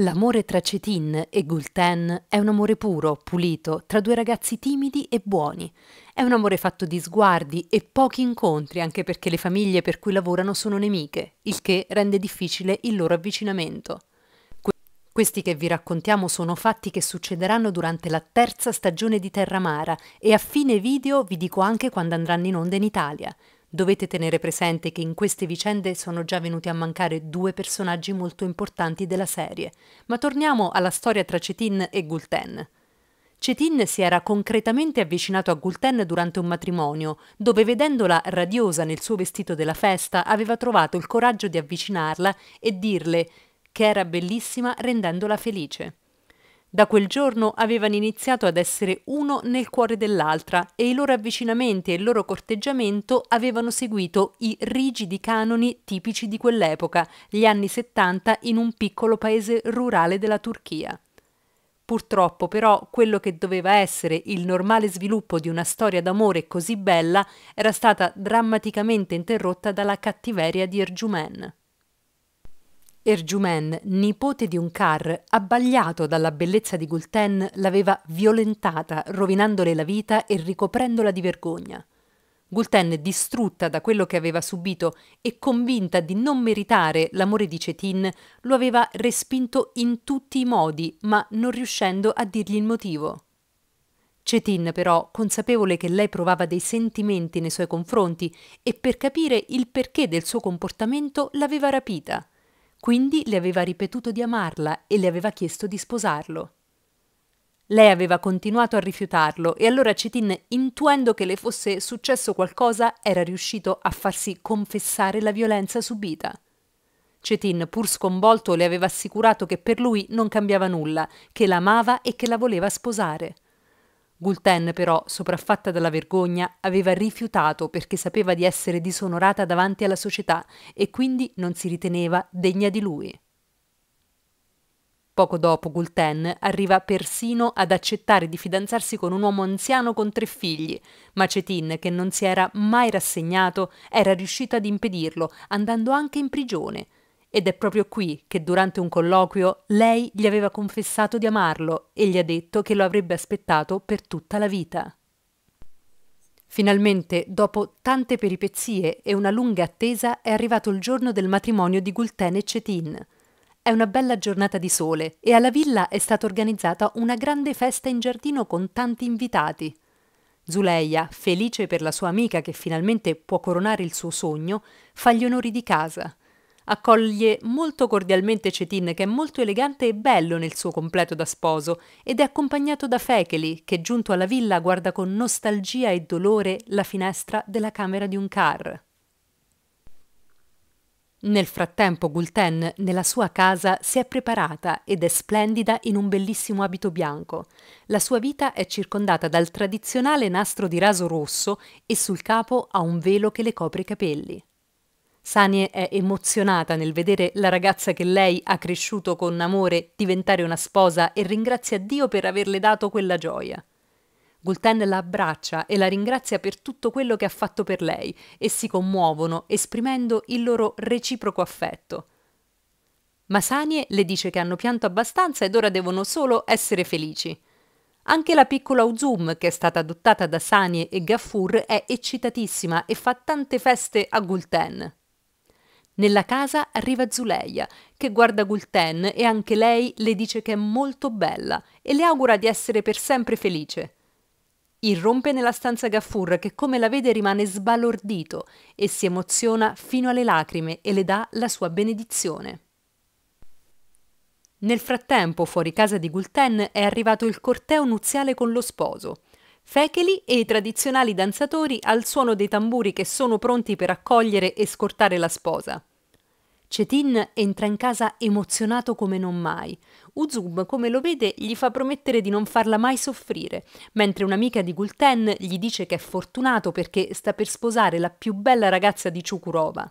L'amore tra Cetin e Gulten è un amore puro, pulito, tra due ragazzi timidi e buoni. È un amore fatto di sguardi e pochi incontri, anche perché le famiglie per cui lavorano sono nemiche, il che rende difficile il loro avvicinamento. Que questi che vi raccontiamo sono fatti che succederanno durante la terza stagione di Terramara e a fine video vi dico anche quando andranno in onda in Italia. Dovete tenere presente che in queste vicende sono già venuti a mancare due personaggi molto importanti della serie, ma torniamo alla storia tra Cetin e Gulten. Cetin si era concretamente avvicinato a Gulten durante un matrimonio, dove vedendola radiosa nel suo vestito della festa aveva trovato il coraggio di avvicinarla e dirle che era bellissima rendendola felice. Da quel giorno avevano iniziato ad essere uno nel cuore dell'altra e i loro avvicinamenti e il loro corteggiamento avevano seguito i rigidi canoni tipici di quell'epoca, gli anni 70 in un piccolo paese rurale della Turchia. Purtroppo però quello che doveva essere il normale sviluppo di una storia d'amore così bella era stata drammaticamente interrotta dalla cattiveria di Erjumen. Erjumen, nipote di un car, abbagliato dalla bellezza di Gulten, l'aveva violentata, rovinandole la vita e ricoprendola di vergogna. Gulten, distrutta da quello che aveva subito e convinta di non meritare l'amore di Cetin, lo aveva respinto in tutti i modi, ma non riuscendo a dirgli il motivo. Cetin, però, consapevole che lei provava dei sentimenti nei suoi confronti e per capire il perché del suo comportamento, l'aveva rapita. Quindi le aveva ripetuto di amarla e le aveva chiesto di sposarlo. Lei aveva continuato a rifiutarlo e allora Cetin, intuendo che le fosse successo qualcosa, era riuscito a farsi confessare la violenza subita. Cetin, pur sconvolto, le aveva assicurato che per lui non cambiava nulla, che l'amava e che la voleva sposare. Gulten però, sopraffatta dalla vergogna, aveva rifiutato perché sapeva di essere disonorata davanti alla società e quindi non si riteneva degna di lui. Poco dopo Gulten arriva persino ad accettare di fidanzarsi con un uomo anziano con tre figli, ma Cetin, che non si era mai rassegnato, era riuscito ad impedirlo, andando anche in prigione, ed è proprio qui che durante un colloquio lei gli aveva confessato di amarlo e gli ha detto che lo avrebbe aspettato per tutta la vita. Finalmente, dopo tante peripezie e una lunga attesa, è arrivato il giorno del matrimonio di Gulten e Cetin. È una bella giornata di sole e alla villa è stata organizzata una grande festa in giardino con tanti invitati. Zuleia, felice per la sua amica che finalmente può coronare il suo sogno, fa gli onori di casa. Accoglie molto cordialmente Cetin, che è molto elegante e bello nel suo completo da sposo, ed è accompagnato da Fekeli, che giunto alla villa guarda con nostalgia e dolore la finestra della camera di un car. Nel frattempo Gulten nella sua casa si è preparata ed è splendida in un bellissimo abito bianco. La sua vita è circondata dal tradizionale nastro di raso rosso e sul capo ha un velo che le copre i capelli. Sanie è emozionata nel vedere la ragazza che lei ha cresciuto con amore diventare una sposa e ringrazia Dio per averle dato quella gioia. Gulten la abbraccia e la ringrazia per tutto quello che ha fatto per lei e si commuovono esprimendo il loro reciproco affetto. Ma Sanie le dice che hanno pianto abbastanza ed ora devono solo essere felici. Anche la piccola Uzum, che è stata adottata da Sanie e Gaffur, è eccitatissima e fa tante feste a Gulten. Nella casa arriva Zuleia, che guarda Gulten e anche lei le dice che è molto bella e le augura di essere per sempre felice. Irrompe nella stanza Gaffur che come la vede rimane sbalordito e si emoziona fino alle lacrime e le dà la sua benedizione. Nel frattempo, fuori casa di Gulten è arrivato il corteo nuziale con lo sposo. Fecheli e i tradizionali danzatori al suono dei tamburi che sono pronti per accogliere e scortare la sposa. Cetin entra in casa emozionato come non mai. Uzub, come lo vede, gli fa promettere di non farla mai soffrire, mentre un'amica di Gulten gli dice che è fortunato perché sta per sposare la più bella ragazza di Chukurova.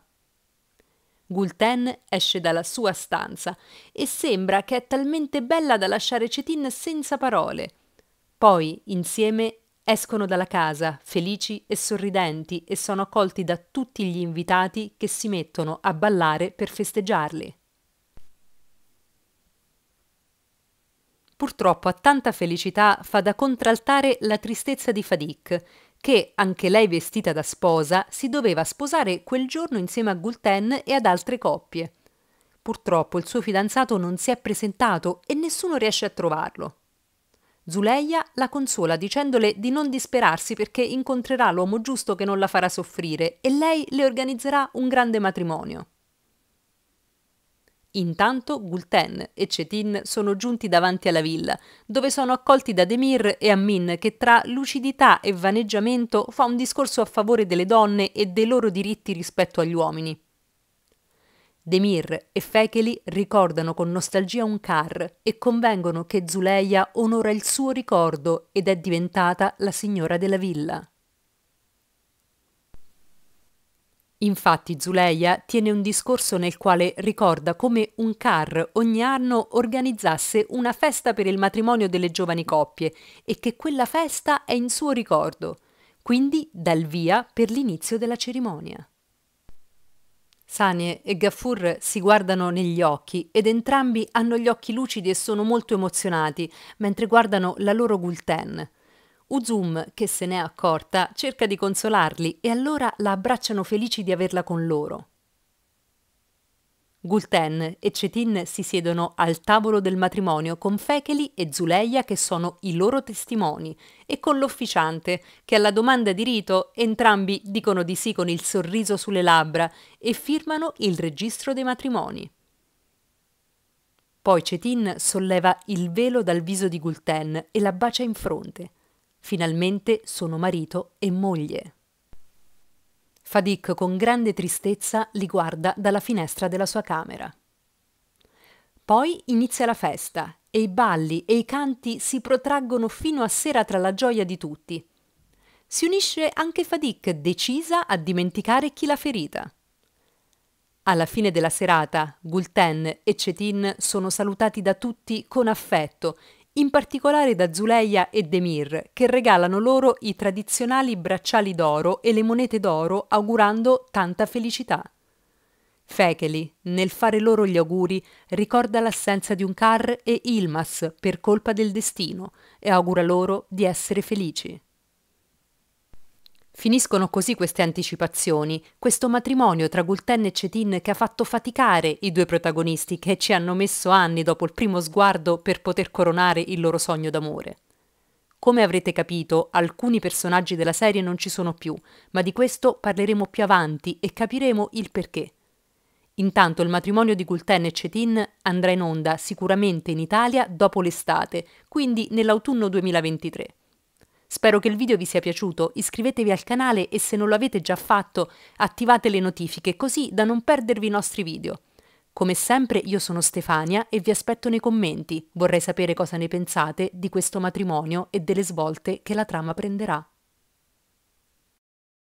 Gulten esce dalla sua stanza e sembra che è talmente bella da lasciare Cetin senza parole. Poi, insieme, Escono dalla casa, felici e sorridenti, e sono accolti da tutti gli invitati che si mettono a ballare per festeggiarli. Purtroppo a tanta felicità fa da contraltare la tristezza di Fadik, che, anche lei vestita da sposa, si doveva sposare quel giorno insieme a Gulten e ad altre coppie. Purtroppo il suo fidanzato non si è presentato e nessuno riesce a trovarlo. Zuleia la consola dicendole di non disperarsi perché incontrerà l'uomo giusto che non la farà soffrire e lei le organizzerà un grande matrimonio. Intanto Gulten e Cetin sono giunti davanti alla villa, dove sono accolti da Demir e Amin che tra lucidità e vaneggiamento fa un discorso a favore delle donne e dei loro diritti rispetto agli uomini. Demir e Fekeli ricordano con nostalgia un car e convengono che Zuleia onora il suo ricordo ed è diventata la signora della villa. Infatti Zuleia tiene un discorso nel quale ricorda come un car ogni anno organizzasse una festa per il matrimonio delle giovani coppie e che quella festa è in suo ricordo, quindi dal via per l'inizio della cerimonia. Sanie e Gaffur si guardano negli occhi ed entrambi hanno gli occhi lucidi e sono molto emozionati mentre guardano la loro Gulten. Uzum, che se n'è accorta, cerca di consolarli e allora la abbracciano felici di averla con loro. Gulten e Cetin si siedono al tavolo del matrimonio con Fecheli e Zuleia che sono i loro testimoni e con l'officiante che alla domanda di rito entrambi dicono di sì con il sorriso sulle labbra e firmano il registro dei matrimoni. Poi Cetin solleva il velo dal viso di Gulten e la bacia in fronte. Finalmente sono marito e moglie. Fadik con grande tristezza li guarda dalla finestra della sua camera. Poi inizia la festa e i balli e i canti si protraggono fino a sera tra la gioia di tutti. Si unisce anche Fadik, decisa a dimenticare chi l'ha ferita. Alla fine della serata, Gulten e Cetin sono salutati da tutti con affetto in particolare da Zuleia e Demir, che regalano loro i tradizionali bracciali d'oro e le monete d'oro augurando tanta felicità. Fekeli, nel fare loro gli auguri, ricorda l'assenza di un car e Ilmas per colpa del destino e augura loro di essere felici. Finiscono così queste anticipazioni, questo matrimonio tra Gulten e Cetin che ha fatto faticare i due protagonisti che ci hanno messo anni dopo il primo sguardo per poter coronare il loro sogno d'amore. Come avrete capito, alcuni personaggi della serie non ci sono più, ma di questo parleremo più avanti e capiremo il perché. Intanto il matrimonio di Gulten e Cetin andrà in onda sicuramente in Italia dopo l'estate, quindi nell'autunno 2023. Spero che il video vi sia piaciuto, iscrivetevi al canale e se non lo avete già fatto attivate le notifiche così da non perdervi i nostri video. Come sempre io sono Stefania e vi aspetto nei commenti, vorrei sapere cosa ne pensate di questo matrimonio e delle svolte che la trama prenderà.